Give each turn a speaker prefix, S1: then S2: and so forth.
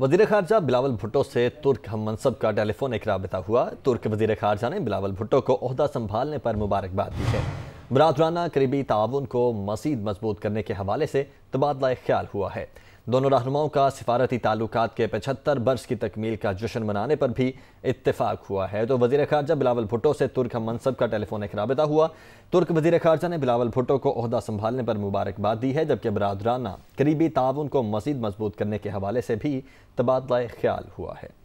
S1: वजीर खारजा बिलावल भुट्टो से तुर्क हम मनसब का टेलीफोन एक रबता हुआ तुर्क वजीर खारजा ने बिलावल भुट्टो को अहदा संभालने पर मुबारकबाद दी है बरदराना करीबी ताउन को मजीद मजबूत करने के हवाले से तबादला ख्याल हुआ है दोनों रहनुमाओं का सिफारती ताल्लुक के पचहत्तर बर्स की तकमील का जश्न मनाने पर भी इतफाक हुआ है तो वजी खारजा बिलावल भुटो से तुर्क मनसब का टेलीफोन एक रबता हुआ तुर्क वजीर खारजा ने बिलावल भुटो को अहदा संभालने पर मुबारकबाद दी है जबकि बरदराना करीबी ताउन को मजीद मजबूत करने के हवाले से भी तबादला ख्याल हुआ है